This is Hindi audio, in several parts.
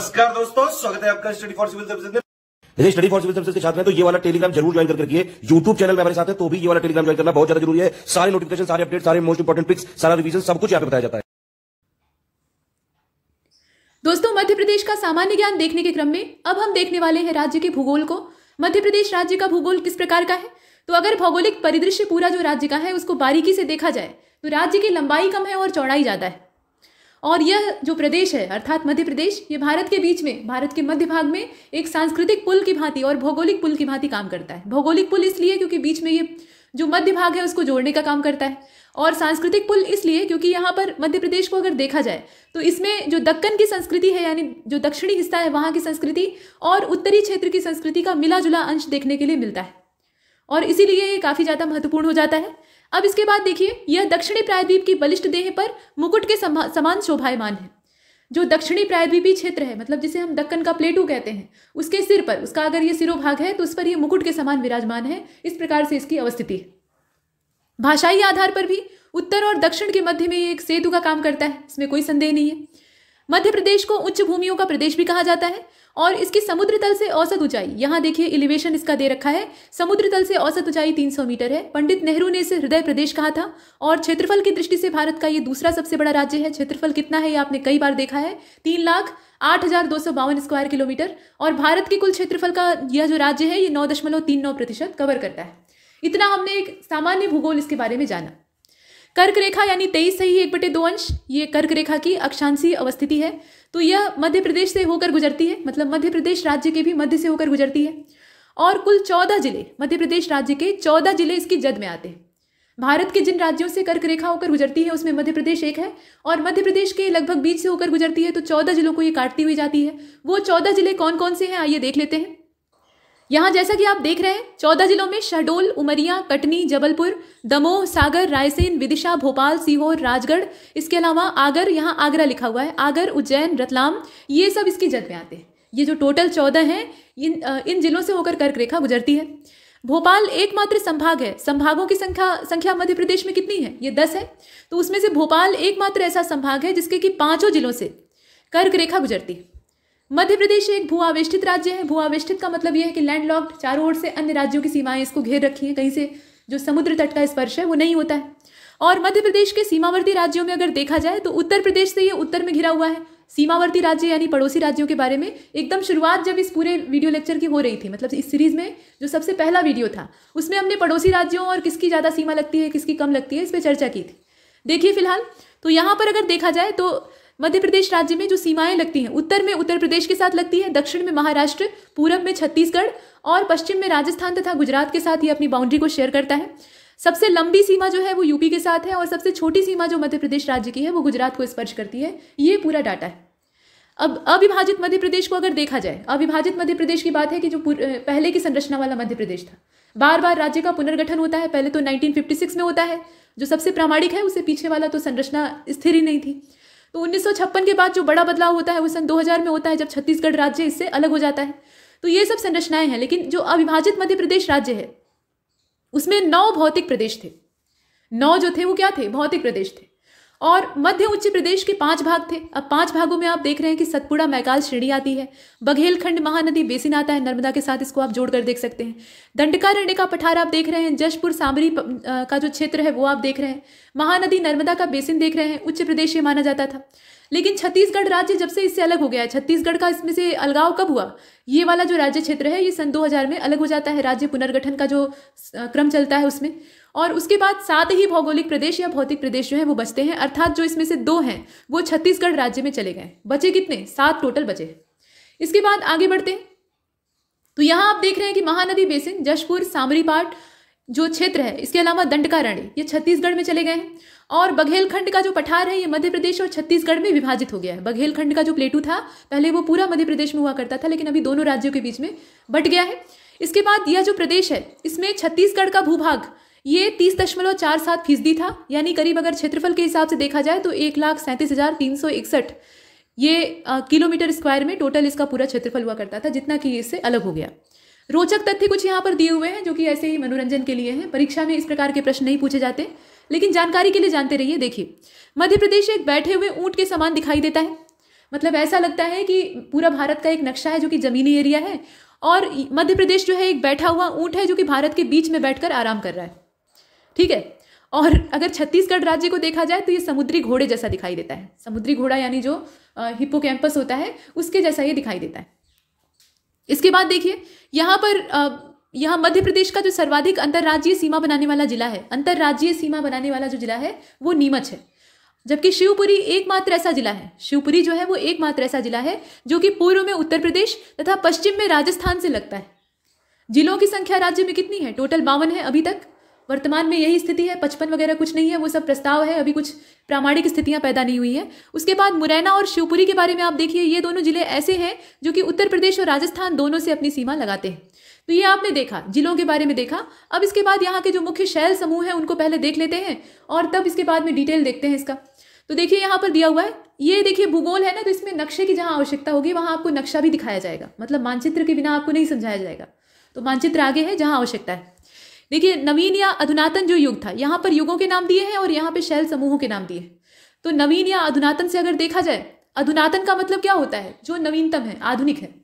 नमस्कार दोस्तों स्वागत है आपका स्टडी फॉर सिविल सर्विस में स्टडी फॉर सिविल सर्विस के साथ में तो ये वाला टेलीग्राम जरूर ज्वाइन करके रखिए यूट्यूब चैनल में हमारे साथ है तो भी ये वाला टेलीग्राम ज्वाइन करना बहुत ज्यादा जरूरी है सारे नोटिफिकेशन सारे अपडेट सारे मोस्ट इंपॉर्टेंट पिक्स सारा रिवीजन सब कुछ यहाँ पे बताया जाता है दोस्तों मध्य प्रदेश का सामान्य ज्ञान देखने के क्रम में अब हम देखने वाले हैं राज्य के भूगोल को मध्य प्रदेश राज्य का भूगोल किस प्रकार का है तो अगर भौगोलिक परिदृश्य पूरा जो राज्य का है उसको बारीकी से देखा जाए तो राज्य की लंबाई कम है और चौड़ाई ज्यादा है और यह जो प्रदेश है अर्थात मध्य प्रदेश ये भारत के बीच में भारत के मध्य भाग में एक सांस्कृतिक पुल की भांति और भौगोलिक पुल की भांति काम करता है भौगोलिक पुल इसलिए क्योंकि बीच में ये जो मध्य भाग है उसको जोड़ने का काम करता है और सांस्कृतिक पुल इसलिए क्योंकि यहाँ पर मध्य प्रदेश को अगर देखा जाए तो इसमें जो दक्कन की संस्कृति है यानी जो दक्षिणी हिस्सा है वहाँ की संस्कृति और उत्तरी क्षेत्र की संस्कृति का मिला जुला अंश देखने के लिए मिलता है और इसीलिए ये काफ़ी ज़्यादा महत्वपूर्ण हो जाता है अब इसके बाद देखिए यह दक्षिणी प्रायद्वीप की बलिष्ठ देह पर मुकुट के समान शोभायमान है जो दक्षिणी प्रायद्वीपी क्षेत्र है मतलब जिसे हम दक्कन का प्लेटू कहते हैं उसके सिर पर उसका अगर ये सिरोभाग है तो उस पर यह मुकुट के समान विराजमान है इस प्रकार से इसकी अवस्थिति है भाषाई आधार पर भी उत्तर और दक्षिण के मध्य में ये एक सेतु का काम करता है इसमें कोई संदेह नहीं है मध्य प्रदेश को उच्च भूमियों का प्रदेश भी कहा जाता है और इसकी समुद्र तल से औसत ऊंचाई यहाँ देखिए इलिवेशन इसका दे रखा है समुद्र तल से औसत ऊंचाई 300 मीटर है पंडित नेहरू ने इसे हृदय प्रदेश कहा था और क्षेत्रफल की दृष्टि से भारत का ये दूसरा सबसे बड़ा राज्य है क्षेत्रफल कितना है ये आपने कई बार देखा है तीन लाख आठ हजार दो सौ बावन स्क्वायर किलोमीटर और भारत के कुल क्षेत्रफल का यह जो राज्य है ये नौ दशमलव तीन नौ प्रतिशत कवर करता है इतना हमने एक सामान्य भूगोल इसके बारे में जाना कर्क रेखा यानी तेईस से ही एक बटे दो अंश ये कर्क रेखा की अक्षांशीय अवस्थिति है तो यह मध्य प्रदेश से होकर गुजरती है मतलब मध्य प्रदेश राज्य के भी मध्य से होकर गुजरती है और कुल चौदह जिले मध्य प्रदेश राज्य के चौदह जिले इसकी जद में आते हैं भारत के जिन राज्यों से कर्क रेखा होकर गुजरती है उसमें मध्य प्रदेश एक है और मध्य प्रदेश के लगभग बीच से होकर गुजरती है तो चौदह जिलों को ये काटती हुई जाती है वो चौदह जिले कौन कौन से हैं आइए देख लेते हैं यहाँ जैसा कि आप देख रहे हैं चौदह जिलों में शहडोल उमरिया कटनी जबलपुर दमोह सागर रायसेन विदिशा भोपाल सीहोर राजगढ़ इसके अलावा आगर यहाँ आगरा लिखा हुआ है आगर उज्जैन रतलाम ये सब इसकी जद में आते हैं ये जो टोटल चौदह हैं इन इन जिलों से होकर कर्क रेखा गुजरती है भोपाल एकमात्र संभाग है संभागों की संख्या संख्या मध्य प्रदेश में कितनी है ये दस है तो उसमें से भोपाल एकमात्र ऐसा संभाग है जिसके कि पांचों जिलों से कर्क रेखा गुजरती है मध्य प्रदेश एक भूआवेष्टित राज्य है भूआवेष्टित का मतलब यह है कि लैंडलॉक्ड चारों ओर से अन्य राज्यों की सीमाएं इसको घेर रखी हैं कहीं से जो समुद्र तट का स्पर्श है वो नहीं होता है और मध्य प्रदेश के सीमावर्ती राज्यों में अगर देखा जाए तो उत्तर प्रदेश से ये उत्तर में घिरा हुआ है सीमावर्ती राज्य यानी पड़ोसी राज्यों के बारे में एकदम शुरुआत जब इस पूरे वीडियो लेक्चर की हो रही थी मतलब इस सीरीज़ में जो सबसे पहला वीडियो था उसमें हमने पड़ोसी राज्यों और किसकी ज़्यादा सीमा लगती है किसकी कम लगती है इस पर चर्चा की थी देखिए फिलहाल तो यहाँ पर अगर देखा जाए तो मध्य प्रदेश राज्य में जो सीमाएं लगती हैं उत्तर में उत्तर प्रदेश के साथ लगती है दक्षिण में महाराष्ट्र पूरब में छत्तीसगढ़ और पश्चिम में राजस्थान तथा गुजरात के साथ ये अपनी बाउंड्री को शेयर करता है सबसे लंबी सीमा जो है वो यूपी के साथ है और सबसे छोटी सीमा जो मध्य प्रदेश राज्य की है वो गुजरात को स्पर्श करती है ये पूरा डाटा है अब अविभाजित मध्य प्रदेश को अगर देखा जाए अविभाजित मध्य प्रदेश की बात है कि जो पहले की संरचना वाला मध्य प्रदेश था बार बार राज्य का पुनर्गठन होता है पहले तो 1956 में होता है जो सबसे प्रामाणिक है उससे पीछे वाला तो संरचना स्थिर ही नहीं थी तो उन्नीस के बाद जो बड़ा बदलाव होता है वो सन 2000 में होता है जब छत्तीसगढ़ राज्य इससे अलग हो जाता है तो ये सब संरचनाएं हैं लेकिन जो अविभाजित मध्य प्रदेश राज्य है उसमें नौ भौतिक प्रदेश थे नौ जो थे वो क्या थे भौतिक प्रदेश थे और मध्य उच्च प्रदेश के पांच भाग थे अब पांच भागों में आप देख रहे हैं कि सतपुड़ा मैकाल श्रेणी आती है बघेलखंड महानदी बेसिन आता है नर्मदा के साथ इसको आप जोड़कर देख सकते हैं दंडकारण्य का पठार आप देख रहे हैं जशपुर सामरी का जो क्षेत्र है वो आप देख रहे हैं महानदी नर्मदा का बेसिन देख रहे हैं उच्च प्रदेश ये माना जाता था लेकिन छत्तीसगढ़ राज्य जब से इससे अलग हो गया है छत्तीसगढ़ का इसमें से अलगाव कब हुआ ये वाला जो राज्य क्षेत्र है ये सन 2000 में अलग हो जाता है राज्य पुनर्गठन का जो क्रम चलता है उसमें और उसके बाद सात ही भौगोलिक प्रदेश या भौतिक प्रदेश जो है वो बचते हैं अर्थात जो इसमें से दो हैं वो छत्तीसगढ़ राज्य में चले गए बचे कितने सात टोटल बचे इसके बाद आगे बढ़ते हैं तो यहाँ आप देख रहे हैं कि महानदी बेसिन जशपुर सामरीपाट जो क्षेत्र है इसके अलावा दंडकारण्य ये छत्तीसगढ़ में चले गए हैं और बघेलखंड का जो पठार है ये मध्य प्रदेश और छत्तीसगढ़ में विभाजित हो गया है बघेलखंड का जो प्लेटू था पहले वो पूरा मध्य प्रदेश में हुआ करता था लेकिन अभी दोनों राज्यों के बीच में बट गया है इसके बाद यह जो प्रदेश है इसमें छत्तीसगढ़ का भूभाग ये तीस दशमलव चार सात फीसदी था यानी करीब अगर क्षेत्रफल के हिसाब से देखा जाए तो एक लाख सैंतीस हज़ार तीन सौ इकसठ ये किलोमीटर स्क्वायर में टोटल इसका पूरा क्षेत्रफल हुआ करता था जितना कि इससे अलग हो गया रोचक तथ्य कुछ यहाँ पर दिए हुए हैं जो कि ऐसे ही मनोरंजन के लिए हैं परीक्षा में इस प्रकार के प्रश्न नहीं पूछे जाते लेकिन जानकारी के लिए जानते रहिए देखिए मध्य प्रदेश एक बैठे हुए ऊँट के समान दिखाई देता है मतलब ऐसा लगता है कि पूरा भारत का एक नक्शा है जो कि जमीनी एरिया है और मध्य प्रदेश जो है एक बैठा हुआ ऊँट है जो कि भारत के बीच में बैठकर आराम कर रहा है ठीक है और अगर छत्तीसगढ़ राज्य को देखा जाए तो ये समुद्री घोड़े जैसा दिखाई देता है समुद्री घोड़ा यानी जो हिप्पो कैंपस होता है उसके जैसा ये दिखाई देता है इसके बाद देखिए यहाँ पर यहाँ मध्य प्रदेश का जो सर्वाधिक अंतर्राज्यीय सीमा बनाने वाला जिला है अंतर्राज्यीय सीमा बनाने वाला जो जिला है वो नीमच है जबकि शिवपुरी एकमात्र ऐसा जिला है शिवपुरी जो है वो एकमात्र ऐसा जिला है जो कि पूर्व में उत्तर प्रदेश तथा पश्चिम में राजस्थान से लगता है जिलों की संख्या राज्य में कितनी है टोटल बावन है अभी तक वर्तमान में यही स्थिति है पचपन वगैरह कुछ नहीं है वो सब प्रस्ताव है अभी कुछ प्रामाणिक स्थितियां पैदा नहीं हुई है उसके बाद मुरैना और शिवपुरी के बारे में आप देखिए ये दोनों जिले ऐसे हैं जो कि उत्तर प्रदेश और राजस्थान दोनों से अपनी सीमा लगाते हैं तो ये आपने देखा जिलों के बारे में देखा अब इसके बाद यहाँ के जो मुख्य शैल समूह हैं उनको पहले देख लेते हैं और तब इसके बाद में डिटेल देखते हैं इसका तो देखिए यहाँ पर दिया हुआ है ये देखिए भूगोल है ना तो इसमें नक्शे की जहाँ आवश्यकता होगी वहाँ आपको नक्शा भी दिखाया जाएगा मतलब मानचित्र के बिना आपको नहीं समझाया जाएगा तो मानचित्र आगे है जहाँ आवश्यकता है देखिए नवीन या अधुनातन जो युग था यहाँ पर युगों के नाम दिए हैं और यहाँ पे शैल समूहों के नाम दिए हैं तो नवीन या अधुनातन से अगर देखा जाए अधुनातन का मतलब क्या होता है जो नवीनतम है आधुनिक है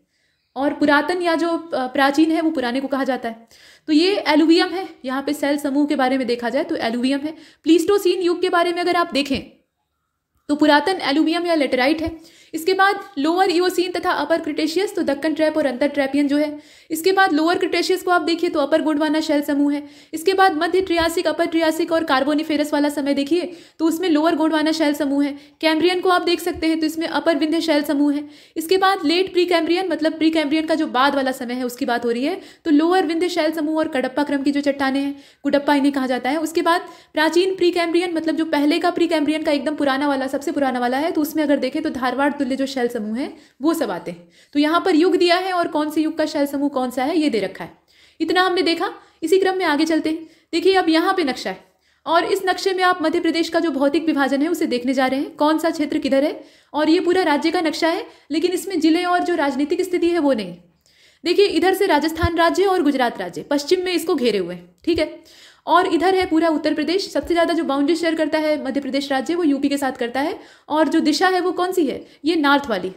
और पुरातन या जो प्राचीन है वो पुराने को कहा जाता है तो ये एलुवियम है यहाँ पे सेल समूह के बारे में देखा जाए तो एलुवियम है प्लीस्टोसीन युग के बारे में अगर आप देखें तो पुरातन एलुवियम या लेटेराइट है इसके बाद लोअर ईओसिन तथा अपर क्रिटेशियस तो दक्कन ट्रैप और अंतर ट्रैपियन जो है इसके बाद लोअर क्रिटेशियस को आप देखिए तो अपर गोडवाना शैल समूह है इसके बाद मध्य ट्रियासिक अपर ट्रियासिक और कार्बोनिफेरस वाला समय देखिए तो उसमें लोअर गोडवाना शैल समूह है कैम्ब्रियन को आप देख सकते हैं तो इसमें अपर विंध्य शैल समूह है इसके बाद लेट प्री कैम्ब्रियन मतलब प्री कैम्ब्रियन का जो बाद वाला समय है उसकी बात हो रही है तो लोअर विंध्य शैल समूह और कडप्पा क्रम की जो चट्टाने हैं गुडप्पा इन्हें कहा जाता है उसके बाद प्राचीन प्री कैम्ब्रियन मतलब जो पहले का प्री कैम्ब्रियन का एकदम पुराना वाला सबसे पुराना वाला है तो उसमें अगर देखें तो धारवाड़ तुल्य जो शैल समूह हैं वो सब आते हैं तो यहाँ पर युग दिया है और कौन से युग का शैल समूह कौन सा है ये दे रखा है इतना हमने देखा इसी क्रम में आगे चलते हैं देखिए अब यहाँ पे नक्शा है और इस नक्शे में आप मध्य प्रदेश का जो भौतिक विभाजन है उसे देखने जा रहे हैं कौन सा क्षेत्र किधर है और ये पूरा राज्य का नक्शा है लेकिन इसमें जिले और जो राजनीतिक स्थिति है वो नहीं देखिए इधर से राजस्थान राज्य और गुजरात राज्य पश्चिम में इसको घेरे हुए हैं ठीक है और इधर है पूरा उत्तर प्रदेश सबसे ज़्यादा जो बाउंड्री शेयर करता है मध्य प्रदेश राज्य वो यूपी के साथ करता है और जो दिशा है वो कौन सी है ये नॉर्थ वाली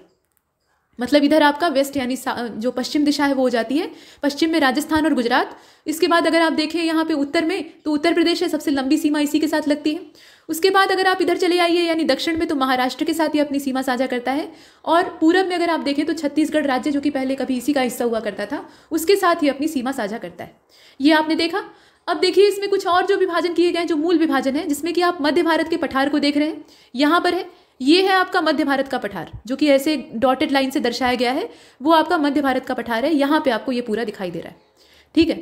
मतलब इधर आपका वेस्ट यानी जो पश्चिम दिशा है वो हो जाती है पश्चिम में राजस्थान और गुजरात इसके बाद अगर आप देखें यहाँ पे उत्तर में तो उत्तर प्रदेश है सबसे लंबी सीमा इसी के साथ लगती है उसके बाद अगर आप इधर चले आइए यानी दक्षिण में तो महाराष्ट्र के साथ ही अपनी सीमा साझा करता है और पूरब में अगर आप देखें तो छत्तीसगढ़ राज्य जो कि पहले कभी इसी का हिस्सा हुआ करता था उसके साथ ही अपनी सीमा साझा करता है ये आपने देखा अब देखिए इसमें कुछ और जो विभाजन किए गए हैं जो मूल विभाजन है जिसमें कि आप मध्य भारत के पठार को देख रहे हैं यहां पर है ये है आपका मध्य भारत का पठार जो कि ऐसे डॉटेड लाइन से दर्शाया गया है वो आपका मध्य भारत का पठार है यहां पे आपको ये पूरा दिखाई दे रहा है ठीक है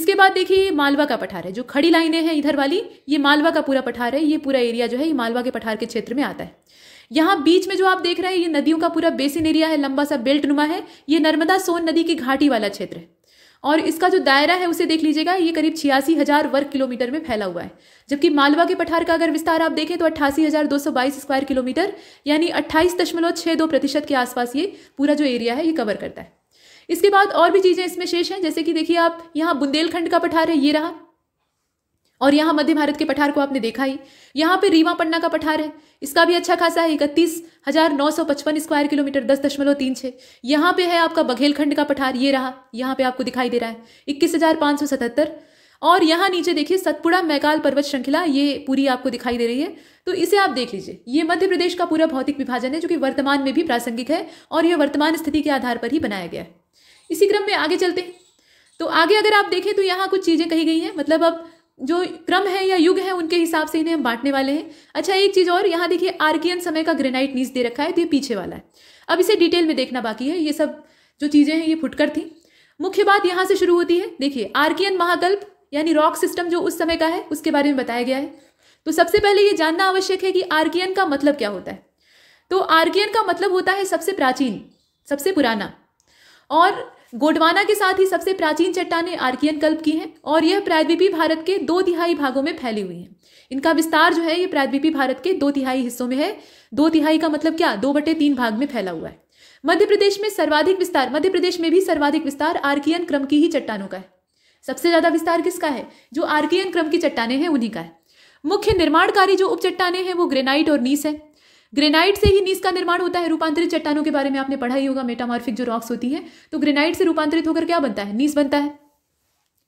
इसके बाद देखिए मालवा का पठार है जो खड़ी लाइनें हैं इधर वाली ये मालवा का पूरा पठार है ये पूरा एरिया जो है ये मालवा के पठार के क्षेत्र में आता है यहाँ बीच में जो आप देख रहे हैं ये नदियों का पूरा बेसिन एरिया है लंबा सा बेल्ट नुमा है ये नर्मदा सोन नदी की घाटी वाला क्षेत्र है और इसका जो दायरा है उसे देख लीजिएगा ये करीब छियासी हज़ार वर्ग किलोमीटर में फैला हुआ है जबकि मालवा के पठार का अगर विस्तार आप देखें तो अट्ठासी हज़ार दो सौ बाईस स्क्वायर किलोमीटर यानी अट्ठाईस दशमलव छः दो प्रतिशत के आसपास ये पूरा जो एरिया है ये कवर करता है इसके बाद और भी चीज़ें इसमें शेष हैं जैसे कि देखिए आप यहाँ बुंदेलखंड का पठार है ये रहा और यहाँ मध्य भारत के पठार को आपने देखा ही यहाँ पे रीवा पन्ना का पठार है इसका भी अच्छा खासा है इकतीस हजार नौ सौ पचपन स्क्वायर किलोमीटर दस दशमलव तीन छः यहाँ पे है आपका बघेलखंड का पठार ये रहा यहाँ पे आपको दिखाई दे रहा है इक्कीस हजार पाँच सौ सतहत्तर और यहाँ नीचे देखिए सतपुड़ा मैकाल पर्वत श्रृंखला ये पूरी आपको दिखाई दे रही है तो इसे आप देख लीजिए ये मध्य प्रदेश का पूरा भौतिक विभाजन है जो कि वर्तमान में भी प्रासंगिक है और यह वर्तमान स्थिति के आधार पर ही बनाया गया है इसी क्रम में आगे चलते हैं तो आगे अगर आप देखें तो यहाँ कुछ चीज़ें कही गई हैं मतलब अब जो क्रम है या युग है उनके हिसाब से इन्हें हम बांटने वाले हैं अच्छा एक चीज़ और यहाँ देखिए आर्कियन समय का ग्रेनाइट नीच दे रखा है तो ये पीछे वाला है अब इसे डिटेल में देखना बाकी है ये सब जो चीज़ें हैं ये फुटकर थी मुख्य बात यहाँ से शुरू होती है देखिए आर्कियन महाकल्प यानी रॉक सिस्टम जो उस समय का है उसके बारे में बताया गया है तो सबसे पहले ये जानना आवश्यक है कि आर्कियन का मतलब क्या होता है तो आर्कियन का मतलब होता है सबसे प्राचीन सबसे पुराना और गोडवाना के साथ ही सबसे प्राचीन चट्टाने आर्कियन कल्प की हैं और यह प्रायद्वीपी भारत के दो तिहाई भागों में फैली हुई हैं इनका विस्तार जो है ये प्रायद्वीपी भारत के दो तिहाई हिस्सों में है दो तिहाई का मतलब क्या दो बटे तीन भाग में फैला हुआ है मध्य प्रदेश में सर्वाधिक विस्तार मध्य प्रदेश में भी सर्वाधिक विस्तार आर्कियन क्रम की ही चट्टानों का है सबसे ज्यादा विस्तार किसका है जो आर्कियन क्रम की चट्टाने हैं उन्हीं का है मुख्य निर्माणकारी जो उप हैं वो ग्रेनाइट और नीस है ग्रेनाइट से ही नीस का निर्माण होता है रूपांतरित चट्टानों के बारे में आपने पढ़ा ही होगा मेटामॉर्फिक जो रॉक्स होती है तो ग्रेनाइट से रूपांतरित होकर क्या बनता है नीस बनता है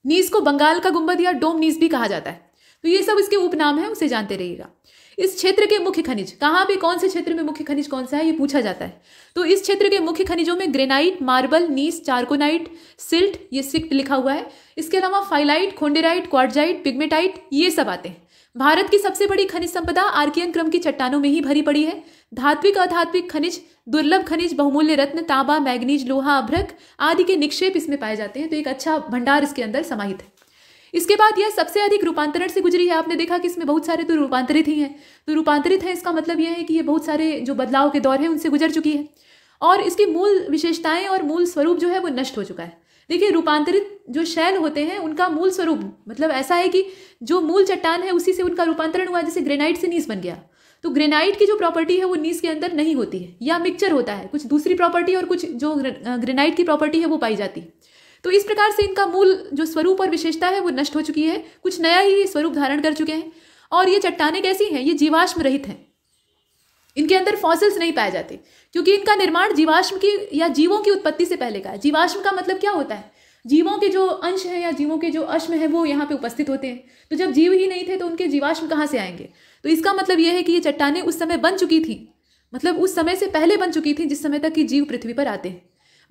नीस को बंगाल का गुम्बद या डोम नीस भी कहा जाता है तो ये सब इसके उपनाम है उसे जानते रहिएगा इस क्षेत्र के मुख्य खनिज कहाँ पे कौन से क्षेत्र में मुख्य खनिज कौन सा है ये पूछा जाता है तो इस क्षेत्र के मुख्य खनिजों में granite marble gneiss charnockite silt ये सिक्ट लिखा हुआ है इसके अलावा फाइलाइट खोंडेराइट क्वार्जाइट पिगमेटाइट ये सब आते हैं भारत की सबसे बड़ी खनिज संपदा आर्कियन क्रम की चट्टानों में ही भरी पड़ी है धात्विक अधात्विक खनिज दुर्लभ खनिज बहुमूल्य रत्न तांबा मैग्नीज लोहा अभ्रक आदि के निक्षेप इसमें पाए जाते हैं तो एक अच्छा भंडार इसके अंदर समाहित है इसके बाद यह सबसे अधिक रूपांतरण से गुजरी है आपने देखा कि इसमें बहुत सारे तो रूपांतरित ही हैं तो रूपांतरित हैं इसका मतलब यह है कि ये बहुत सारे जो बदलाव के दौर हैं उनसे गुजर चुकी है और इसकी मूल विशेषताएं और मूल स्वरूप जो है वो नष्ट हो चुका है देखिए रूपांतरित जो शैल होते हैं उनका मूल स्वरूप मतलब ऐसा है कि जो मूल चट्टान है उसी से उनका रूपांतरण हुआ जैसे ग्रेनाइट से नीस बन गया तो ग्रेनाइट की जो प्रॉपर्टी है वो नीस के अंदर नहीं होती है या मिक्सचर होता है कुछ दूसरी प्रॉपर्टी और कुछ जो ग्रेनाइट की प्रॉपर्टी है वो पाई जाती है तो इस प्रकार से इनका मूल जो स्वरूप और विशेषता है वो नष्ट हो चुकी है कुछ नया ही स्वरूप धारण कर चुके हैं और ये चट्टाने कैसी हैं ये जीवाश्म रहित हैं इनके अंदर फॉसिल्स नहीं पाए जाते क्योंकि इनका निर्माण जीवाश्म की या जीवों की उत्पत्ति से पहले का है जीवाश्म का मतलब क्या होता है जीवों के जो अंश हैं या जीवों के जो अश्म हैं वो यहाँ पे उपस्थित होते हैं तो जब जीव ही नहीं थे तो उनके जीवाश्म कहाँ से आएंगे तो इसका मतलब यह है कि ये चट्टाने उस समय बन चुकी थी मतलब उस समय से पहले बन चुकी थी जिस समय तक कि जीव पृथ्वी पर आते हैं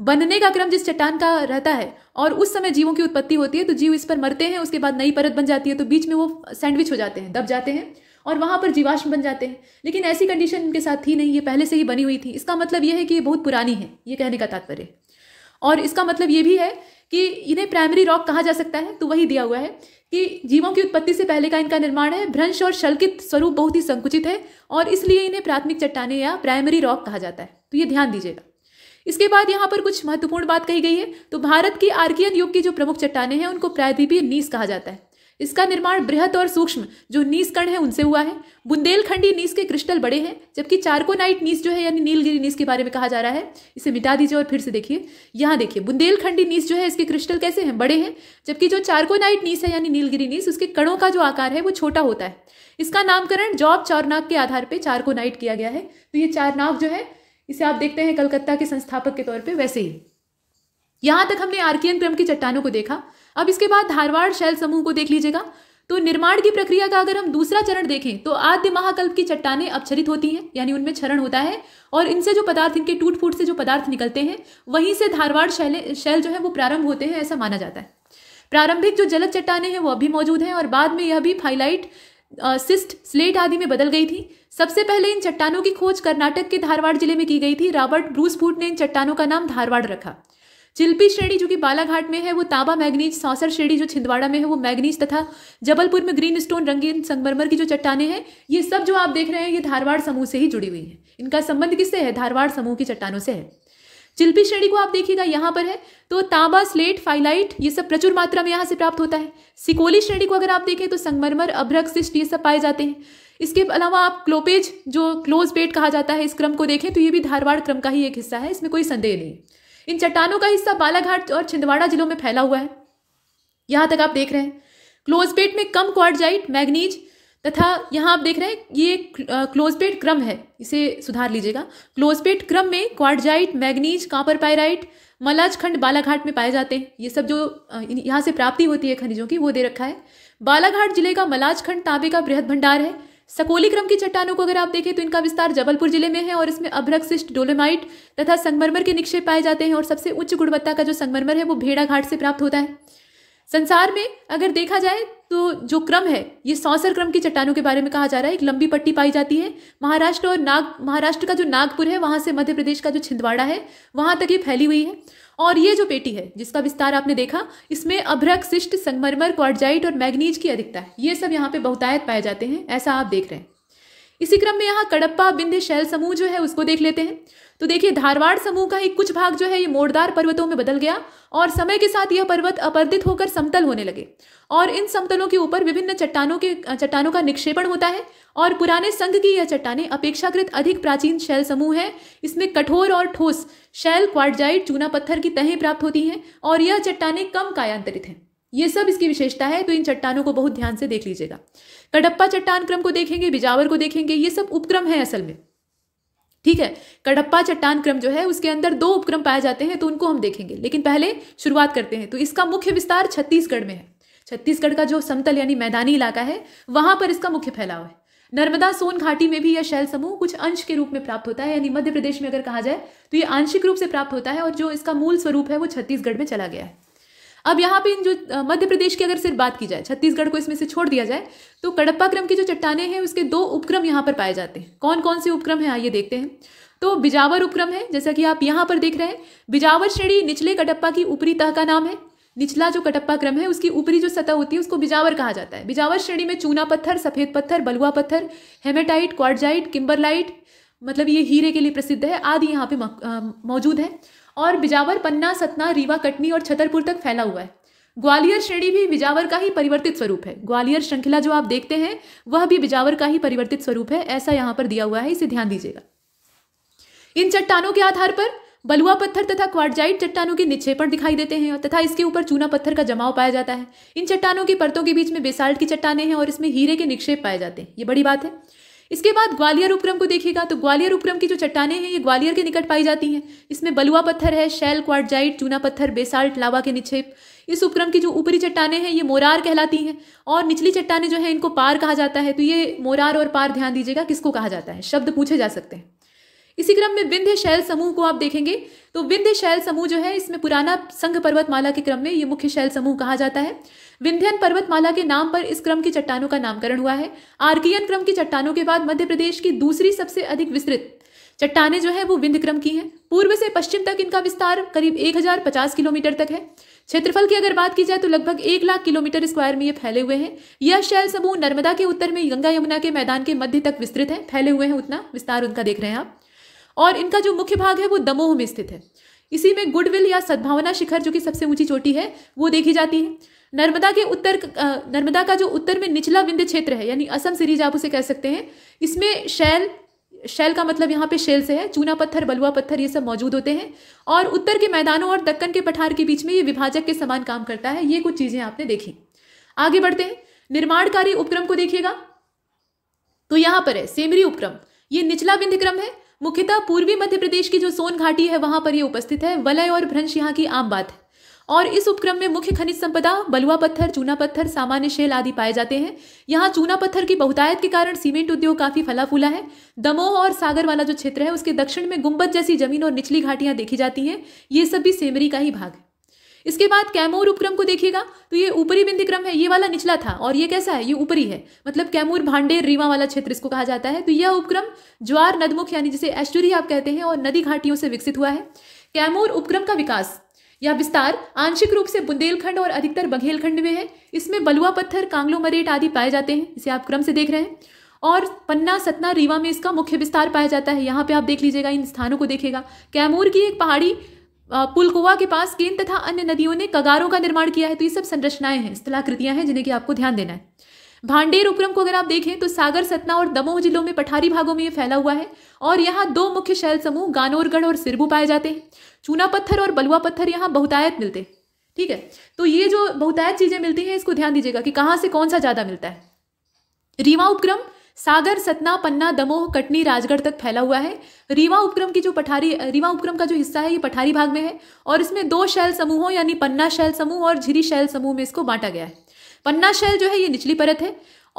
बनने का क्रम जिस चट्टान का रहता है और उस समय जीवों की उत्पत्ति होती है तो जीव इस पर मरते हैं उसके बाद नई परत बन जाती है तो बीच में वो सैंडविच हो जाते हैं दब जाते हैं और वहाँ पर जीवाश्म बन जाते हैं लेकिन ऐसी कंडीशन इनके साथ थी नहीं ये पहले से ही बनी हुई थी इसका मतलब ये है कि ये बहुत पुरानी है ये कहने का तात्पर्य और इसका मतलब ये भी है कि इन्हें प्राइमरी रॉक कहा जा सकता है तो वही दिया हुआ है कि जीवों की उत्पत्ति से पहले का इनका निर्माण है भ्रंश और शल्कित स्वरूप बहुत ही संकुचित है और इसलिए इन्हें प्राथमिक चट्टाने या प्राइमरी रॉक कहा जाता है तो ये ध्यान दीजिएगा इसके बाद यहाँ पर कुछ महत्वपूर्ण बात कही गई है तो भारत की आर्कियन युग की जो प्रमुख चट्टाने हैं उनको प्रायद्वीपीय नीस कहा जाता है इसका निर्माण बृहत और सूक्ष्म जो नीस कण है उनसे हुआ है बुंदेलखंडी नीस के क्रिस्टल बड़े हैं जबकि चारकोनाइट नीस जो है यानी नीलगिरी नीस के बारे में कहा जा रहा है इसे मिटा दीजिए और फिर से देखिए यहाँ देखिए बुंदेलखंडी नीस जो है इसके क्रिस्टल कैसे हैं बड़े हैं जबकि जो चारकोनाइट नीस है यानी नीलगिरी नीस उसके कणों का जो आकार है वो छोटा होता है इसका नामकरण जॉब चारनाक के आधार पर चारकोनाइट किया गया है तो ये चारनाक जो है इसे आप देखते हैं कलकत्ता के संस्थापक के तौर पर वैसे ही यहाँ तक हमने आर्कियन क्रम की चट्टानों को देखा अब इसके बाद धारवाड़ शैल समूह को देख लीजिएगा तो निर्माण की प्रक्रिया का अगर हम दूसरा चरण देखें तो आद्य महाकल्प की चट्टाने अपक्षरित होती हैं यानी उनमें क्षरण होता है और इनसे जो पदार्थ इनके टूट फूट से जो पदार्थ निकलते हैं वहीं से धारवाड़ शैले शैल जो है वो प्रारंभ होते हैं ऐसा माना जाता है प्रारंभिक जो जलद चट्टाने हैं वो अभी मौजूद हैं और बाद में यह भी फाइलाइट सिस्ट स्लेट आदि में बदल गई थी सबसे पहले इन चट्टानों की खोज कर्नाटक के धारवाड़ जिले में की गई थी रॉबर्ट ब्रूसफूट ने इन चट्टानों का नाम धारवाड़ रखा चिल्पी श्रेणी जो कि बालाघाट में है वो तांबा मैग्नीज सासर श्रेणी जो छिंदवाड़ा में है वो मैग्नीज तथा जबलपुर में ग्रीन स्टोन रंगीन संगमरमर की जो चट्टाने हैं ये सब जो आप देख रहे हैं ये धारवाड़ समूह से ही जुड़ी हुई है इनका संबंध किससे है धारवाड़ समूह की चट्टानों से है चिल्पी श्रेणी को आप देखिएगा यहाँ पर है तो तांबा स्लेट फाइलाइट ये सब प्रचुर मात्रा में यहाँ से प्राप्त होता है सिकोली श्रेणी को अगर आप देखें तो संगमरमर अभ्रक सिस्ट ये सब पाए जाते हैं इसके अलावा आप क्लोपेज जो क्लोज बेट कहा जाता है इस क्रम को देखें तो ये भी धारवाड़ क्रम का ही एक हिस्सा है इसमें कोई संदेह नहीं इन चट्टानों का हिस्सा बालाघाट और छिंदवाड़ा जिलों में फैला हुआ है यहां तक आप देख रहे हैं क्लोजपेट में कम क्वारजाइट मैग्नीज तथा यहाँ आप देख रहे हैं ये क्लोजपेट क्रम है इसे सुधार लीजिएगा क्लोजपेट क्रम में quartzite manganese copper pyrite Malajkhand Balaghat में पाए जाते हैं ये सब जो यहाँ से प्राप्ति होती है खनिजों की वो दे रखा है बालाघाट जिले का मलाज खंड तांबे का बृहद भंडार है सकोली क्रम की चट्टानों को अगर आप देखें तो इनका विस्तार जबलपुर जिले में है और इसमें अभ्रकशिष्ट डोलोमाइट तथा संगमरमर के निक्षेप पाए जाते हैं और सबसे उच्च गुणवत्ता का जो संगमरमर है वो भेड़ा घाट से प्राप्त होता है संसार में अगर देखा जाए तो जो क्रम है ये सौसर क्रम की चट्टानों के बारे में कहा जा रहा है एक लंबी पट्टी पाई जाती है महाराष्ट्र और नाग महाराष्ट्र का जो नागपुर है वहाँ से मध्य प्रदेश का जो छिंदवाड़ा है वहाँ तक ये फैली हुई है और ये जो पेटी है जिसका विस्तार आपने देखा इसमें अभ्रक सिस्ट संगमरमर क्वारजाइट और मैग्नीज की अधिकता है ये सब यहाँ पे बहुतायत पाए जाते हैं ऐसा आप देख रहे हैं इसी क्रम में यहाँ कड़प्पा बिंध्य शैल समूह जो है उसको देख लेते हैं तो देखिए धारवाड़ समूह का ही कुछ भाग जो है ये मोड़दार पर्वतों में बदल गया और समय के साथ यह पर्वत अपर्दित होकर समतल होने लगे और इन समतलों के ऊपर विभिन्न चट्टानों के चट्टानों का निक्षेपण होता है और पुराने संघ की यह चट्टाने अपेक्षाकृत अधिक प्राचीन शैल समूह है इसमें कठोर और ठोस शैल क्वाडजाइट चूना पत्थर की तहें प्राप्त होती हैं और यह चट्टाने कम कायांतरित हैं ये सब इसकी विशेषता है तो इन चट्टानों को बहुत ध्यान से देख लीजिएगा कडप्पा चट्टान क्रम को देखेंगे बिजावर को देखेंगे ये सब उपक्रम है असल में ठीक है कडप्पा चट्टान क्रम जो है उसके अंदर दो उपक्रम पाए जाते हैं तो उनको हम देखेंगे लेकिन पहले शुरुआत करते हैं तो इसका मुख्य विस्तार छत्तीसगढ़ में है छत्तीसगढ़ का जो समतल यानी मैदानी इलाका है वहां पर इसका मुख्य फैलाव है नर्मदा सोन घाटी में भी यह शैल समूह कुछ अंश के रूप में प्राप्त होता है यानी मध्य प्रदेश में अगर कहा जाए तो ये आंशिक रूप से प्राप्त होता है और जो इसका मूल स्वरूप है वो छत्तीसगढ़ में चला गया है अब यहाँ पे इन जो मध्य प्रदेश की अगर सिर्फ बात की जाए छत्तीसगढ़ को इसमें से छोड़ दिया जाए तो कड़प्पा क्रम की जो चट्टाने हैं उसके दो उपक्रम यहाँ पर पाए जाते हैं कौन कौन से उपक्रम हैं आइए देखते हैं तो बिजावर उपक्रम है जैसा कि आप यहाँ पर देख रहे हैं बिजावर श्रेणी निचले कटप्पा की ऊपरी तह का नाम है निचला जो कटप्पा क्रम है उसकी ऊपरी जो सतह होती है उसको बिजावर कहा जाता है बिजावर श्रेणी में चूना पत्थर सफ़ेद पत्थर बलुआ पत्थर हेमेटाइट क्वारजाइट किम्बरलाइट मतलब ये हीरे के लिए प्रसिद्ध है आदि यहाँ पे मौजूद है और बिजावर पन्ना सतना रीवा कटनी और छतरपुर तक फैला हुआ है ग्वालियर श्रेणी भी बिजावर का ही परिवर्तित स्वरूप है ग्वालियर श्रृंखला जो आप देखते हैं वह भी बिजावर का ही परिवर्तित स्वरूप है ऐसा यहाँ पर दिया हुआ है इसे ध्यान दीजिएगा इन चट्टानों के आधार पर बलुआ पत्थर तथा क्वार्जाइट चट्टानों के निक्षेपण दिखाई देते हैं तथा इसके ऊपर चूना पत्थर का जमाव पाया जाता है इन चट्टानों की परतों के बीच में बेसाल्ट की चट्टाने हैं और इसमें हीरे के निक्षेप पाए जाते हैं ये बड़ी बात है इसके बाद ग्वालियर उपक्रम को देखिएगा तो ग्वालियर उपक्रम की जो चट्टाने हैं ये ग्वालियर के निकट पाई जाती हैं इसमें बलुआ पत्थर है शैल क्वार्टजाइट चूना पत्थर बेसाल्ट लावा के निक्षेप इस उपक्रम की जो ऊपरी चट्टाने हैं ये मोरार कहलाती हैं और निचली चट्टाने जो हैं इनको पार कहा जाता है तो ये मोरार और पार ध्यान दीजिएगा किसको कहा जाता है शब्द पूछे जा सकते हैं इसी क्रम में विंध्य शैल समूह को आप देखेंगे तो विंध्य शैल समूह जो है इसमें पुराना संघ पर्वतमाला के क्रम में ये मुख्य शैल समूह कहा जाता है विंध्यन पर्वतमाला के नाम पर इस क्रम की चट्टानों का नामकरण हुआ है आर्कियन क्रम की चट्टानों के बाद मध्य प्रदेश की दूसरी सबसे अधिक विस्तृत चट्टाने जो है वो विंध्य क्रम की हैं पूर्व से पश्चिम तक इनका विस्तार करीब एक किलोमीटर तक है क्षेत्रफल की अगर बात की जाए तो लगभग एक लाख किलोमीटर स्क्वायर में ये फैले हुए हैं यह शैल समूह नर्मदा के उत्तर में गंगा यमुना के मैदान के मध्य तक विस्तृत है फैले हुए हैं उतना विस्तार उनका देख रहे हैं आप और इनका जो मुख्य भाग है वो दमोह में स्थित है इसी में गुडविल या सद्भावना शिखर जो कि सबसे ऊंची चोटी है वो देखी जाती है नर्मदा के उत्तर नर्मदा का जो उत्तर में निचला विंध्य क्षेत्र है यानी असम सीरीज आप उसे कह सकते हैं इसमें शैल शैल का मतलब यहाँ पे शेल से है चूना पत्थर बलुआ पत्थर ये सब मौजूद होते हैं और उत्तर के मैदानों और दक्कन के पठार के बीच में ये विभाजक के समान काम करता है ये कुछ चीज़ें आपने देखी आगे बढ़ते हैं निर्माणकारी उपक्रम को देखिएगा तो यहाँ पर है सेमरी उपक्रम ये निचला क्रम है मुख्यतः पूर्वी मध्य प्रदेश की जो सोन घाटी है वहां पर ये उपस्थित है वलय और भ्रंश यहाँ की आम बात है और इस उपक्रम में मुख्य खनिज संपदा बलुआ पत्थर चूना पत्थर सामान्य शेल आदि पाए जाते हैं यहाँ चूना पत्थर की बहुतायत के कारण सीमेंट उद्योग काफी फला फूला है दमोह और सागर वाला जो क्षेत्र है उसके दक्षिण में गुम्बद जैसी जमीन और निचली घाटियां देखी जाती हैं ये सब भी सेमरी का ही भाग है इसके बाद कैमोर उपक्रम को देखिएगा तो ये ऊपरी क्रम है ये वाला निचला था और ये कैसा है ये ऊपरी है मतलब कैमूर भांडे रीवा वाला क्षेत्र इसको कहा जाता है तो यह उपक्रम ज्वार नदमुख यानी जिसे एस्टुरी आप कहते हैं और नदी घाटियों से विकसित हुआ है कैमूर उपक्रम का विकास यह विस्तार आंशिक रूप से बुंदेलखंड और अधिकतर बघेलखंड में है इसमें बलुआ पत्थर कांगलो मरेट आदि पाए जाते हैं इसे आप क्रम से देख रहे हैं और पन्ना सतना रीवा में इसका मुख्य विस्तार पाया जाता है यहाँ पे आप देख लीजिएगा इन स्थानों को देखेगा कैमूर की एक पहाड़ी पुलकुआ के पास केन तथा अन्य नदियों ने कगारों का निर्माण किया है तो ये सब संरचनाएं हैं स्थलाकृतियां हैं जिन्हें कि आपको ध्यान देना है भांडेर उपक्रम को अगर आप देखें तो सागर सतना और दमोह जिलों में पठारी भागों में ये फैला हुआ है और यहाँ दो मुख्य शैल समूह गानोरगढ़ और सिरबू पाए जाते हैं चूना पत्थर और बलुआ पत्थर यहाँ बहुतायत मिलते हैं ठीक है तो ये जो बहुतायत चीज़ें मिलती हैं इसको ध्यान दीजिएगा कि कहाँ से कौन सा ज़्यादा मिलता है रीवा उपक्रम सागर सतना पन्ना दमोह कटनी राजगढ़ तक फैला हुआ है रीवा उपक्रम की जो पठारी रीवा उपक्रम का जो हिस्सा है ये पठारी भाग में है और इसमें दो शैल समूहों यानी पन्ना शैल समूह और झिरी शैल समूह में इसको बांटा गया है पन्ना शैल जो है ये निचली परत है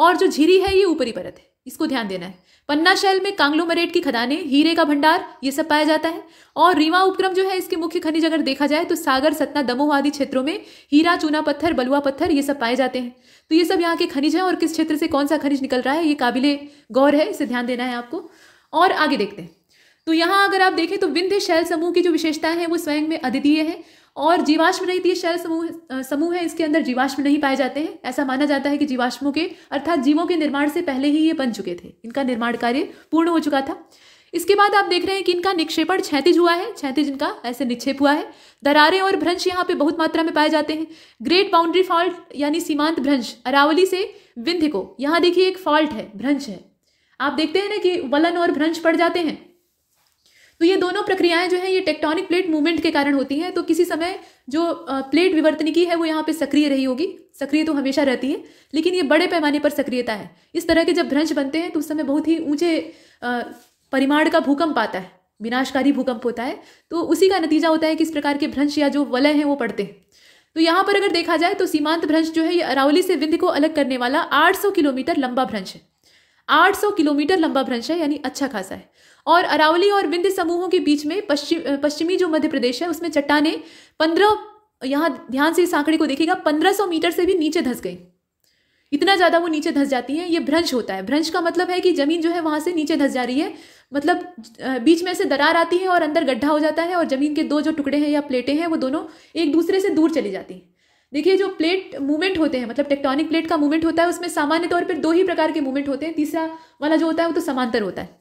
और जो झिरी है ये ऊपरी परत है इसको ध्यान देना है पन्ना शैल में कांग्लोमरेट की खदानें हीरे का भंडार ये सब पाया जाता है और रीवा उपक्रम जो है इसके मुख्य खनिज अगर देखा जाए तो सागर सतना दमोह आदि क्षेत्रों में हीरा चूना पत्थर बलुआ पत्थर ये सब पाए जाते हैं तो ये सब यहाँ के खनिज हैं और किस क्षेत्र से कौन सा खनिज निकल रहा है ये काबिले गौर है इसे ध्यान देना है आपको और आगे देखते हैं तो यहाँ अगर आप देखें तो विंध्य शैल समूह की जो विशेषताएं हैं वो स्वयं में अद्वितीय है और जीवाश्म रहित ये शैल समूह समूह है इसके अंदर जीवाश्म नहीं पाए जाते हैं ऐसा माना जाता है कि जीवाश्मों के अर्थात जीवों के निर्माण से पहले ही ये बन चुके थे इनका निर्माण कार्य पूर्ण हो चुका था इसके बाद आप देख रहे हैं कि इनका निक्षेपण क्षैतिज हुआ है छैतीज इनका ऐसे निक्षेप हुआ है दरारें और भ्रंश यहाँ पे बहुत मात्रा में पाए जाते हैं ग्रेट बाउंड्री फॉल्ट यानी सीमांत भ्रंश अरावली से विंध्य को यहाँ देखिए एक फॉल्ट है भ्रंश है आप देखते हैं ना कि वलन और भ्रंश पड़ जाते हैं तो ये दोनों प्रक्रियाएं जो है ये टेक्टोनिक प्लेट मूवमेंट के कारण होती हैं तो किसी समय जो प्लेट विवर्तनिकी है वो यहाँ पे सक्रिय रही होगी सक्रिय तो हमेशा रहती है लेकिन ये बड़े पैमाने पर सक्रियता है इस तरह के जब भ्रंश बनते हैं तो उस समय बहुत ही ऊँचे परिमाण का भूकंप आता है विनाशकारी भूकंप होता है तो उसी का नतीजा होता है कि इस प्रकार के भ्रंश या जो वलय हैं वो पड़ते हैं तो यहाँ पर अगर देखा जाए तो सीमांत भ्रंश जो है ये अरावली से विंध्य को अलग करने वाला 800 किलोमीटर लंबा भ्रंश है 800 किलोमीटर लंबा भ्रंश है यानी अच्छा खासा है और अरावली और विंध्य समूहों के बीच में पश्चिम पश्चिमी जो मध्य प्रदेश है उसमें चट्टाने पंद्रह यहाँ ध्यान से इस आंकड़े को देखिएगा पंद्रह सौ मीटर से भी नीचे धस गई इतना ज़्यादा वो नीचे धस जाती हैं ये भ्रंश होता है भ्रंश का मतलब है कि ज़मीन जो है वहाँ से नीचे धस जा रही है मतलब बीच में से दरार आती है और अंदर गड्ढा हो जाता है और ज़मीन के दो जो टुकड़े हैं या प्लेटें हैं वो दोनों एक दूसरे से दूर चली जाती हैं देखिए जो प्लेट मूवमेंट होते हैं मतलब टेक्टोनिक प्लेट का मूवमेंट होता है उसमें सामान्य तौर पर दो ही प्रकार के मूवमेंट होते हैं तीसरा वाला जो होता है वो तो समांतर होता है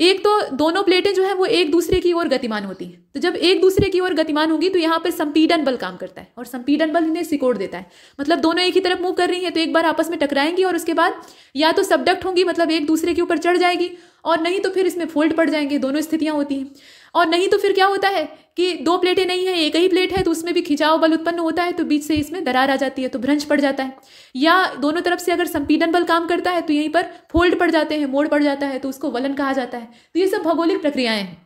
एक तो दोनों प्लेटें जो है वो एक दूसरे की ओर गतिमान होती हैं तो जब एक दूसरे की ओर गतिमान होगी तो यहाँ पर संपीडन बल काम करता है और संपीडन बल इन्हें सिकोड़ देता है मतलब दोनों एक ही तरफ मूव कर रही हैं तो एक बार आपस में टकराएंगी और उसके बाद या तो सबडक्ट होंगी मतलब एक दूसरे के ऊपर चढ़ जाएगी और नहीं तो फिर इसमें फोल्ड पड़ जाएंगे दोनों स्थितियाँ होती हैं और नहीं तो फिर क्या होता है कि दो प्लेटें नहीं है एक ही प्लेट है तो उसमें भी खिंचाव बल उत्पन्न होता है तो बीच से इसमें दरार आ जाती है तो भ्रंश पड़ जाता है या दोनों तरफ से अगर संपीडन बल काम करता है तो यहीं पर फोल्ड पड़ जाते हैं मोड़ पड़ जाता है तो उसको वलन कहा जाता है तो ये सब भौगोलिक प्रक्रियाएं हैं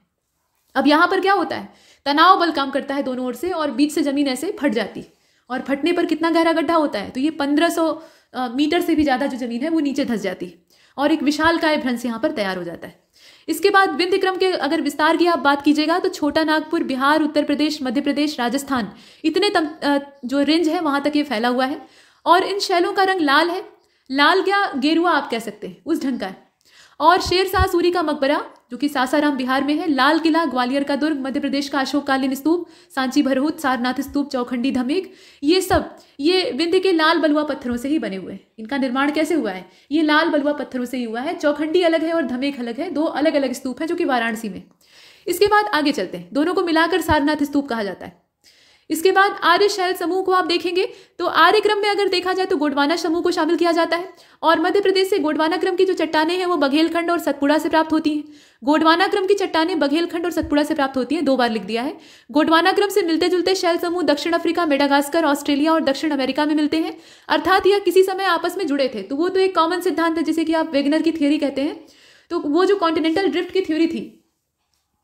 अब यहाँ पर क्या होता है तनाव बल काम करता है दोनों ओर से और बीच से जमीन ऐसे फट जाती और फटने पर कितना गहरा गड्ढा होता है तो ये पंद्रह मीटर से भी ज़्यादा जो ज़मीन है वो नीचे धस जाती और एक विशाल काय भ्रंश यहाँ पर तैयार हो जाता है इसके बाद विंध्य क्रम के अगर विस्तार की आप बात कीजिएगा तो छोटा नागपुर बिहार उत्तर प्रदेश मध्य प्रदेश राजस्थान इतने तम, जो रेंज है वहाँ तक ये फैला हुआ है और इन शैलों का रंग लाल है लाल क्या गेरुआ आप कह सकते हैं उस ढंग का है और शेर शाह सूरी का मकबरा जो कि सासाराम बिहार में है लाल किला ग्वालियर का दुर्ग मध्य प्रदेश का अशोककालीन स्तूप सांची भरहूत सारनाथ स्तूप चौखंडी धमेक ये सब ये विंध्य के लाल बलुआ पत्थरों से ही बने हुए हैं इनका निर्माण कैसे हुआ है ये लाल बलुआ पत्थरों से ही हुआ है चौखंडी अलग है और धमेक अलग है दो अलग अलग स्तूप हैं जो कि वाराणसी में इसके बाद आगे चलते हैं दोनों को मिलाकर सारनाथ स्तूप कहा जाता है इसके बाद आर्य शैल समूह को आप देखेंगे तो आर्य क्रम में अगर देखा जाए तो गोडवाना समूह को शामिल किया जाता है और मध्य प्रदेश से गोडवाना क्रम की जो चट्टाने हैं वो बघेलखंड और सतपुड़ा से प्राप्त होती हैं गोडवाना क्रम की चट्टाने बघेलखंड और सतपुड़ा से प्राप्त होती हैं दो बार लिख दिया है गोडवाना क्रम से मिलते जुलते शैल समूह दक्षिण अफ्रीका मेडागास्कर ऑस्ट्रेलिया और दक्षिण अमेरिका में मिलते हैं अर्थात यह किसी समय आपस में जुड़े थे तो वो तो एक कॉमन सिद्धांत है जिसे कि आप वेगनर की थियोरी कहते हैं तो वो जो कॉन्टिनेंटल ड्रिफ्ट की थ्योरी थी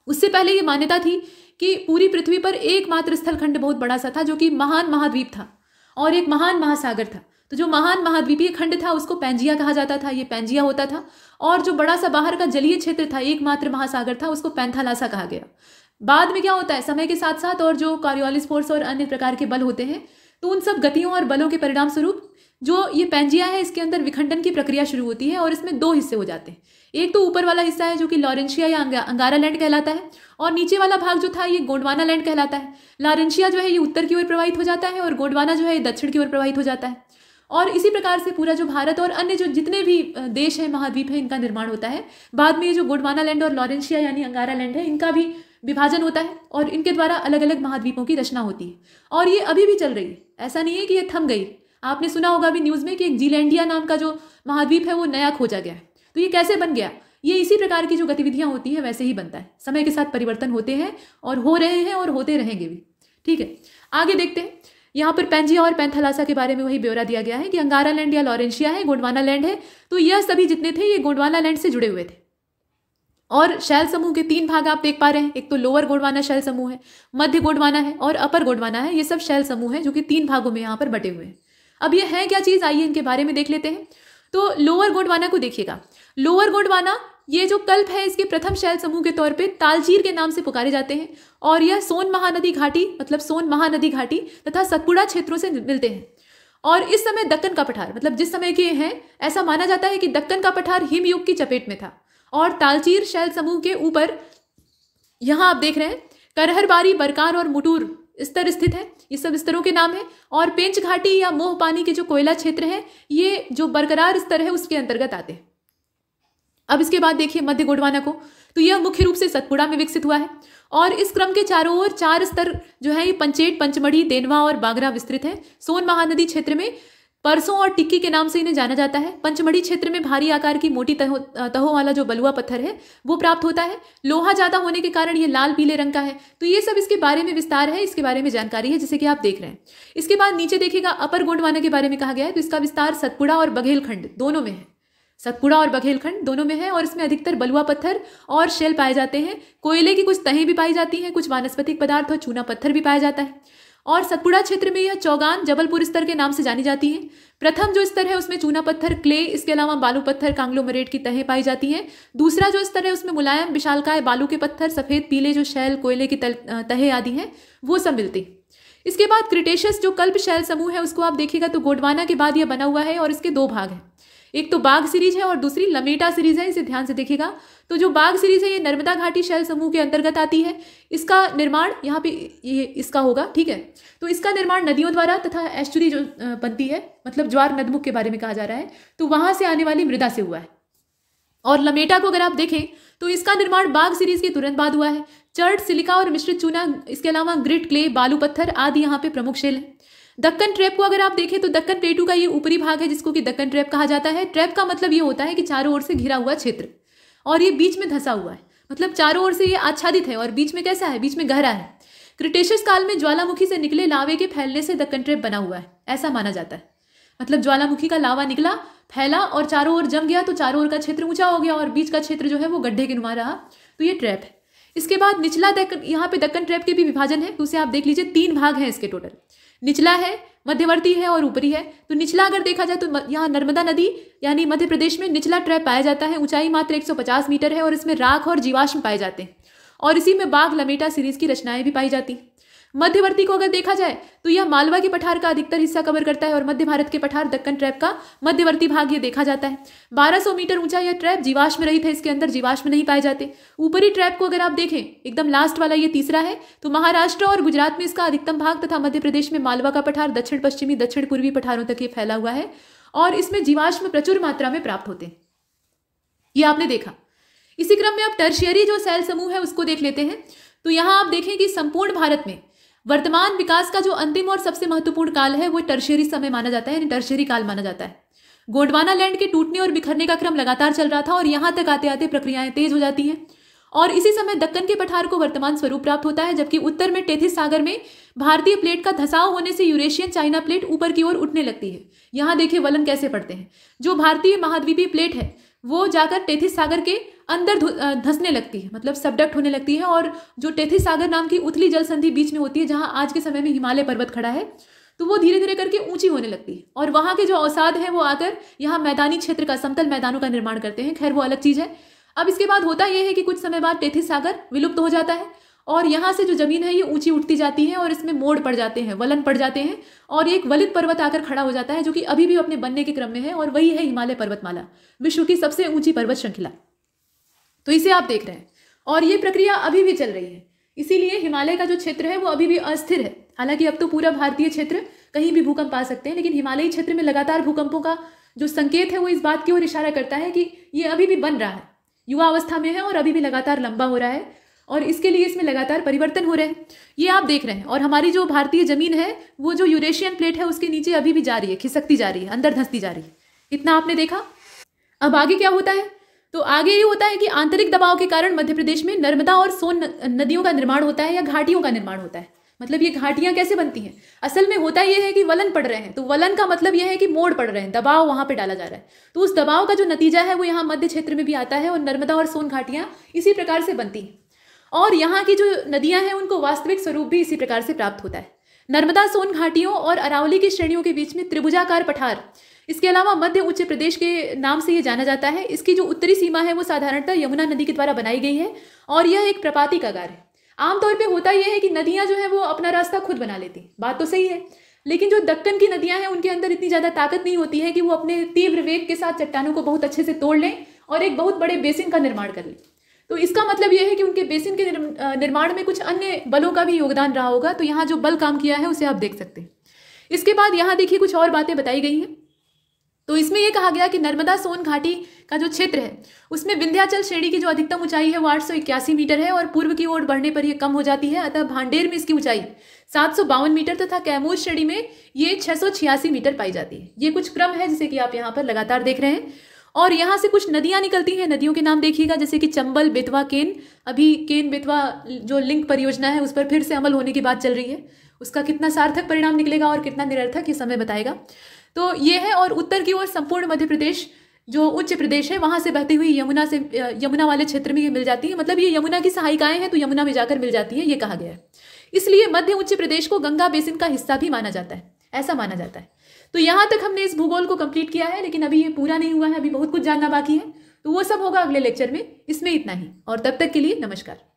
उससे पहले ये मान्यता थी कि पूरी पृथ्वी पर एकमात्र स्थलखंड बहुत बड़ा सा था जो कि महान महाद्वीप था और एक महान महासागर था तो जो महान महाद्वीपीय खंड था उसको पैंजिया कहा जाता था ये पैंजिया होता था और जो बड़ा सा बाहर का जलीय क्षेत्र था एकमात्र महासागर था उसको पैंथालासा कहा गया बाद में क्या होता है समय के साथ साथ और जो कार्योलिस फोर्स और अन्य प्रकार के बल होते हैं तो उन सब गतियों और बलों के परिणाम स्वरूप जो ये पैंजिया है इसके अंदर विखंडन की प्रक्रिया शुरू होती है और इसमें दो हिस्से हो जाते हैं एक तो ऊपर वाला हिस्सा है जो कि लॉरेंशिया या अंगारा लैंड कहलाता है और नीचे वाला भाग जो था ये गोंडवाना लैंड कहलाता है लॉरेंशिया जो है ये उत्तर की ओर प्रवाहित हो जाता है और गोंडवाना जो है ये दक्षिण की ओर प्रवाहित हो जाता है और इसी प्रकार से पूरा जो भारत और अन्य जो जितने भी देश हैं महाद्वीप हैं इनका निर्माण होता है बाद में ये जो गोंडवाना लैंड और लॉरेंशिया यानी अंगारा लैंड है इनका भी विभाजन होता है और इनके द्वारा अलग अलग महाद्वीपों की रचना होती है और ये अभी भी चल रही है ऐसा नहीं है कि ये थम गई आपने सुना होगा अभी न्यूज़ में कि एक जीलैंडिया नाम का जो महाद्वीप है वो नया खोजा गया है तो ये कैसे बन गया ये इसी प्रकार की जो गतिविधियाँ होती हैं वैसे ही बनता है समय के साथ परिवर्तन होते हैं और हो रहे हैं और होते रहेंगे भी ठीक है आगे देखते हैं यहाँ पर पेंजिया और पैंथलासा के बारे में वही ब्यौरा दिया गया है कि अंगारा लैंड या लॉरेंशिया है गोंडवाना लैंड है तो यह सभी जितने थे ये गोंडवाना लैंड से जुड़े हुए थे और शैल समूह के तीन भाग आप देख पा रहे हैं एक तो लोअर गोडवाना शैल समूह है मध्य गोडवाना है और अपर गोडवाना है ये सब शैल समूह है जो कि तीन भागों में यहाँ पर बटे हुए हैं अब ये है क्या चीज़ आइए इनके बारे में देख लेते हैं तो लोअर गोडवाना को देखिएगा लोअर गोडवाना ये जो कल्प है इसके प्रथम शैल समूह के तौर पे तालचीर के नाम से पुकारे जाते हैं और यह सोन महानदी घाटी मतलब सोन महानदी घाटी तथा सतपुड़ा क्षेत्रों से मिलते हैं और इस समय दक्कन का पठार मतलब जिस समय के हैं ऐसा माना जाता है कि दक्कन का पठार हिमयुग की चपेट में था और तालचीर शैल समूह के ऊपर यहाँ आप देख रहे हैं करहरबारी बरकार और मुटूर स्तर स्थित है ये सब स्तरों के नाम है और पेंच घाटी या मोह पानी के जो कोयला क्षेत्र है ये जो बरकरार स्तर है उसके अंतर्गत आते हैं अब इसके बाद देखिए मध्य गोडवाना को तो यह मुख्य रूप से सतपुड़ा में विकसित हुआ है और इस क्रम के चारों ओर चार स्तर जो है ये पंचेट पंचमढ़ी देनवा और बागरा विस्तृत है सोन महानदी क्षेत्र में परसों और टिक्की के नाम से इन्हें जाना जाता है पंचमढ़ी क्षेत्र में भारी आकार की मोटी तहों तहो वाला जो बलुआ पत्थर है वो प्राप्त होता है लोहा ज़्यादा होने के कारण ये लाल पीले रंग का है तो ये सब इसके बारे में विस्तार है इसके बारे में जानकारी है जिसे कि आप देख रहे हैं इसके बाद नीचे देखिएगा अपर गोंडवाना के बारे में कहा गया है तो इसका विस्तार सतपुड़ा और बघेलखंड दोनों में है सतपुड़ा और बघेलखंड दोनों में है और इसमें अधिकतर बलुआ पत्थर और शेल पाए जाते हैं कोयले की कुछ तहें भी पाई जाती हैं कुछ वानस्पतिक पदार्थ और चूना पत्थर भी पाया जाता है और सतपुड़ा क्षेत्र में यह चौगान जबलपुर स्तर के नाम से जानी जाती है प्रथम जो स्तर है उसमें चूना पत्थर क्ले इसके अलावा बालू पत्थर कांगलो मरेट की तहें पाई जाती हैं दूसरा जो स्तर है उसमें मुलायम विशालकाय बालू के पत्थर सफ़ेद पीले जो शैल कोयले की तहे आदि हैं वो सब मिलती इसके बाद क्रिटेशियस जो कल्प शैल समूह है उसको आप देखिएगा तो गोडवाना के बाद यह बना हुआ है और इसके दो भाग हैं एक तो बाघ सीरीज है और दूसरी लमेटा सीरीज है इसे ध्यान से देखिएगा तो जो बाघ सीरीज है ये नर्मदा घाटी शैल समूह के अंतर्गत आती है इसका निर्माण यहाँ पे ये इसका होगा ठीक है तो इसका निर्माण नदियों द्वारा तथा एश्चुरी जो बनती है मतलब ज्वार नदमुख के बारे में कहा जा रहा है तो वहाँ से आने वाली मृदा से हुआ है और लमेटा को अगर आप देखें तो इसका निर्माण बाघ सीरीज के तुरंत बाद हुआ है चर्ट सिलिका और मिश्रित चूना इसके अलावा ग्रिट क्ले बालू पत्थर आदि यहाँ पे प्रमुख शेल है दक्कन ट्रैप को अगर आप देखें तो दक्कन प्लेटू का ये ऊपरी भाग है जिसको कि दक्कन ट्रैप कहा जाता है ट्रैप का मतलब ये होता है कि चारों ओर से घिरा हुआ क्षेत्र और ये बीच में धंसा हुआ है मतलब चारों ओर से ये आच्छादित है और बीच में कैसा है बीच में गहरा है क्रिटेशियस काल में ज्वालामुखी से निकले लावे के फैलने से दक्कन ट्रैप बना हुआ है ऐसा माना जाता है मतलब ज्वालामुखी का लावा निकला फैला और चारों ओर जम गया तो चारों ओर का क्षेत्र ऊंचा हो गया और बीच का क्षेत्र जो है वो गड्ढे के नुमा रहा तो ये ट्रैप है इसके बाद निचला दक्कन यहाँ पे दक्कन ट्रैप के भी विभाजन है तो उसे आप देख लीजिए तीन भाग हैं इसके टोटल निचला है मध्यवर्ती है और ऊपरी है तो निचला अगर देखा जाए तो यहाँ नर्मदा नदी यानी मध्य प्रदेश में निचला ट्रैप पाया जाता है ऊंचाई मात्र 150 मीटर है और इसमें राख और जीवाश्म पाए जाते हैं और इसी में बाघ लमेटा सीरीज की रचनाएं भी पाई जाती मध्यवर्ती को अगर देखा जाए तो यह मालवा के पठार का अधिकतर हिस्सा कवर करता है और मध्य भारत के पठार दक्कन ट्रैप का मध्यवर्ती भाग यह देखा जाता है 1200 मीटर ऊंचा यह ट्रैप जीवाश्म रही था इसके अंदर जीवाश्म नहीं पाए जाते ऊपरी ट्रैप को अगर आप देखें एकदम लास्ट वाला यह तीसरा है तो महाराष्ट्र और गुजरात में इसका अधिकतम भाग तथा मध्य प्रदेश में मालवा का पठार दक्षिण पश्चिमी दक्षिण पूर्वी पठारों तक ये फैला हुआ है और इसमें जीवाश्म प्रचुर मात्रा में प्राप्त होते हैं ये आपने देखा इसी क्रम में आप टर्शियरी जो सैल समूह है उसको देख लेते हैं तो यहां आप देखें कि संपूर्ण भारत में वर्तमान विकास का जो अंतिम और सबसे महत्वपूर्ण काल है वो टर्शरी समय माना जाता है यानी टर्शरी काल माना जाता है गोंडवाना लैंड के टूटने और बिखरने का क्रम लगातार चल रहा था और यहां तक आते आते प्रक्रियाएं तेज हो जाती हैं और इसी समय दक्कन के पठार को वर्तमान स्वरूप प्राप्त होता है जबकि उत्तर में टेथिस सागर में भारतीय प्लेट का धसाव होने से यूरेशियन चाइना प्लेट ऊपर की ओर उठने लगती है यहाँ देखिए वलन कैसे पड़ते हैं जो भारतीय महाद्वीपीय प्लेट है वो जाकर टेथिस सागर के अंदर धंसने लगती है मतलब सबडक्ट होने लगती है और जो टेथिस सागर नाम की उथली जल संधि बीच में होती है जहाँ आज के समय में हिमालय पर्वत खड़ा है तो वो धीरे धीरे करके ऊंची होने लगती है और वहाँ के जो अवसाद हैं वो आकर यहाँ मैदानी क्षेत्र का समतल मैदानों का निर्माण करते हैं खैर वो अलग चीज़ है अब इसके बाद होता यह है कि कुछ समय बाद टेथिस सागर विलुप्त हो जाता है और यहाँ से जो ज़मीन है ये ऊंची उठती जाती है और इसमें मोड़ पड़ जाते हैं वलन पड़ जाते हैं और एक वलित पर्वत आकर खड़ा हो जाता है जो कि अभी भी अपने बनने के क्रम में है और वही है हिमालय पर्वतमाला विश्व की सबसे ऊंची पर्वत श्रृंखला तो इसे आप देख रहे हैं और ये प्रक्रिया अभी भी चल रही है इसीलिए हिमालय का जो क्षेत्र है वो अभी भी अस्थिर है हालांकि अब तो पूरा भारतीय क्षेत्र कहीं भी भूकंप आ सकते हैं लेकिन हिमालयी क्षेत्र में लगातार भूकंपों का जो संकेत है वो इस बात की ओर इशारा करता है कि ये अभी भी बन रहा है युवा अवस्था में है और अभी भी लगातार लंबा हो रहा है और इसके लिए इसमें लगातार परिवर्तन हो रहे हैं ये आप देख रहे हैं और हमारी जो भारतीय ज़मीन है वो जो यूरेशियन प्लेट है उसके नीचे अभी भी जा रही है खिसकती जा रही है अंदर धंसती जा रही है इतना आपने देखा अब आगे क्या होता है तो आगे ये होता है कि आंतरिक दबाव के कारण मध्य प्रदेश में नर्मदा और सोन नदियों का निर्माण होता है या घाटियों का निर्माण होता है मतलब ये घाटियां कैसे बनती हैं असल में होता यह है कि वलन पड़ रहे हैं तो वलन का मतलब यह है कि मोड़ पड़ रहे हैं दबाव वहां पे डाला जा रहा है तो उस दबाव का जो नतीजा है वो यहाँ मध्य क्षेत्र में भी आता है और नर्मदा और सोन घाटियां इसी प्रकार से बनती हैं और यहाँ की जो नदियाँ हैं उनको वास्तविक स्वरूप भी इसी प्रकार से प्राप्त होता है नर्मदा सोन घाटियों और अरावली की श्रेणियों के बीच में त्रिभुजाकार पठार इसके अलावा मध्य उच्च प्रदेश के नाम से ये जाना जाता है इसकी जो उत्तरी सीमा है वो साधारणतः यमुना नदी के द्वारा बनाई गई है और यह एक प्रपाती का गार है आमतौर पर होता यह है कि नदियाँ जो है वो अपना रास्ता खुद बना लेती बात तो सही है लेकिन जो दक्कन की नदियाँ हैं उनके अंदर इतनी ज़्यादा ताकत नहीं होती है कि वो अपने तीव्र वेग के साथ चट्टानों को बहुत अच्छे से तोड़ लें और एक बहुत बड़े बेसिन का निर्माण कर लें तो इसका मतलब यह है कि उनके बेसिन के निर्माण में कुछ अन्य बलों का भी योगदान रहा होगा तो यहाँ जो बल काम किया है उसे आप देख सकते हैं इसके बाद यहाँ देखिए कुछ और बातें बताई गई हैं तो इसमें यह कहा गया कि नर्मदा सोन घाटी का जो क्षेत्र है उसमें विंध्याचल श्रेणी की जो अधिकतम ऊंचाई है वो आठ मीटर है और पूर्व की ओर बढ़ने पर यह कम हो जाती है अतः भांडेर में इसकी ऊंचाई सात मीटर तथा कैमूर श्रेणी में ये छह मीटर पाई जाती है ये कुछ क्रम है जिसे कि आप यहाँ पर लगातार देख रहे हैं और यहाँ से कुछ नदियाँ निकलती हैं नदियों के नाम देखिएगा जैसे कि चंबल बेतवा केन अभी केन बेतवा जो लिंक परियोजना है उस पर फिर से अमल होने की बात चल रही है उसका कितना सार्थक परिणाम निकलेगा और कितना निरर्थक ये समय बताएगा तो ये है और उत्तर की ओर संपूर्ण मध्य प्रदेश जो उच्च प्रदेश है वहाँ से बहती हुई यमुना से यमुना वाले क्षेत्र में ये मिल जाती है मतलब ये यमुना की सहायिकाएं हैं तो यमुना में जाकर मिल जाती है ये कहा गया है इसलिए मध्य उच्च प्रदेश को गंगा बेसिन का हिस्सा भी माना जाता है ऐसा माना जाता है तो यहाँ तक हमने इस भूगोल को कंप्लीट किया है लेकिन अभी ये पूरा नहीं हुआ है अभी बहुत कुछ जानना बाकी है तो वो सब होगा अगले लेक्चर में इसमें इतना ही और तब तक के लिए नमस्कार